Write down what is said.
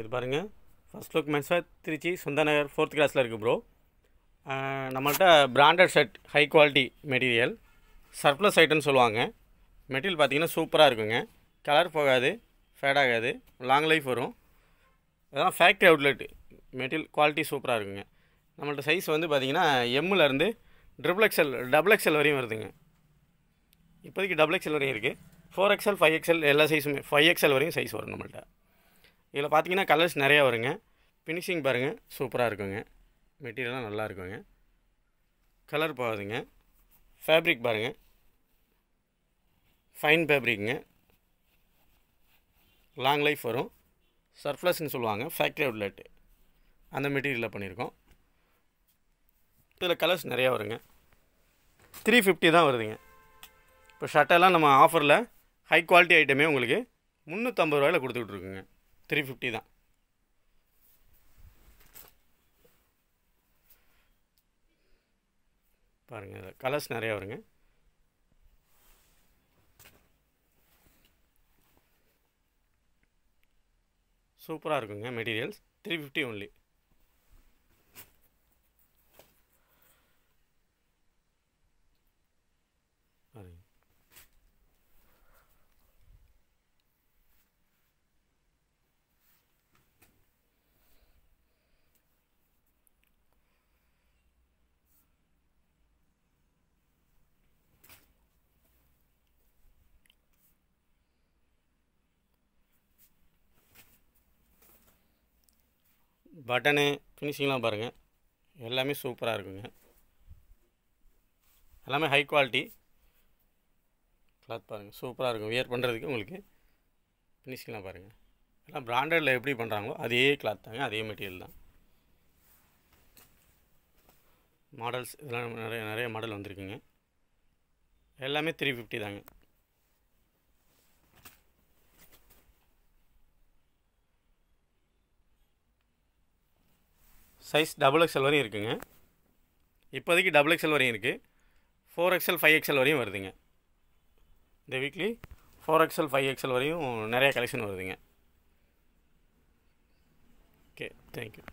இது பாருங்கள் first look Mensa Tiruchi Sundarnagar fourth கிளாஸில் இருக்குது ப்ரோ நம்மள்ட்ட branded shirt high quality material surplus ஐட்டம்னு சொல்லுவாங்க மெட்டீரியல் பார்த்திங்கன்னா சூப்பராக இருக்குங்க கலர் போகாது ஃபேட் ஆகாது லாங் லைஃப் வரும் இதெல்லாம் ஃபேக்ட்ரி அவுட்லெட்டு மெட்டீரியல் குவாலிட்டி சூப்பராக இருக்குங்க நம்மள்ட்ட சைஸ் வந்து பார்த்திங்கன்னா எம்முலேருந்து ட்ரிபிள் எக்ஸல் டபுள் எக்ஸல் வரையும் வருதுங்க இப்போதைக்கு டபுள் எக்ஸல் வரையும் இருக்குது ஃபோர் எக்ஸல் ஃபைவ் எக்ஸல் எல்லா சைஸுமே ஃபைவ் எக்ஸல் வரையும் சைஸ் வரும் நம்மள்ட்ட இதில் பார்த்தீங்கன்னா கலர்ஸ் நிறையா வருங்க ஃபினிஷிங் பாருங்கள் சூப்பராக இருக்குங்க மெட்டீரியலாம் நல்லா இருக்குங்க கலர் போகாதுங்க ஃபேப்ரிக் பாருங்கள் ஃபைன் ஃபேப்ரிக்குங்க லாங் லைஃப் வரும் சர்ஃப்ளஸ்ன்னு சொல்லுவாங்க ஃபேக்ட்ரி அவுட்லெட்டு அந்த மெட்டீரியலில் பண்ணியிருக்கோம் இதில் கலர்ஸ் நிறையா வருங்க த்ரீ ஃபிஃப்டி தான் வருதுங்க இப்போ ஷர்ட்டெல்லாம் நம்ம ஆஃபரில் ஹை குவாலிட்டி ஐட்டமே உங்களுக்கு முந்நூற்றம்பது ரூபாயில் கொடுத்துக்கிட்டுருக்குங்க த்ரீ ஃபிஃப்டி தான் பாருங்கள் கலர்ஸ் நிறையா வருங்க சூப்பராக இருக்குங்க மெட்டீரியல்ஸ் த்ரீ ஃபிஃப்டி ஒன்லி பாருங்கள் பட்டனு ஃபினிஷிங்லாம் பாருங்கள் எல்லாமே சூப்பராக இருக்குங்க எல்லாமே ஹை குவாலிட்டி கிளாத் பாருங்கள் சூப்பராக இருக்கும் வியர் பண்ணுறதுக்கு உங்களுக்கு ஃபினிஷிங்லாம் பாருங்கள் எல்லாம் பிராண்டடில் எப்படி பண்ணுறாங்களோ அதே கிளாத் தாங்க அதே மெட்டீரியல் தான் மாடல்ஸ் இதெல்லாம் நிறைய நிறைய மாடல் வந்திருக்குங்க எல்லாமே த்ரீ ஃபிஃப்டி தாங்க சைஸ் டபுள் எக்ஸல் வரையும் இருக்குங்க இப்போதைக்கு டபுள் எக்ஸல் வரையும் இருக்குது ஃபோர் எக்ஸல் ஃபைவ் எக்ஸல் வரையும் வருதுங்க இந்த weekly four XL five XL வரையும் நிறைய கலெக்ஷன் வருதுங்க ஓகே தேங்க்யூ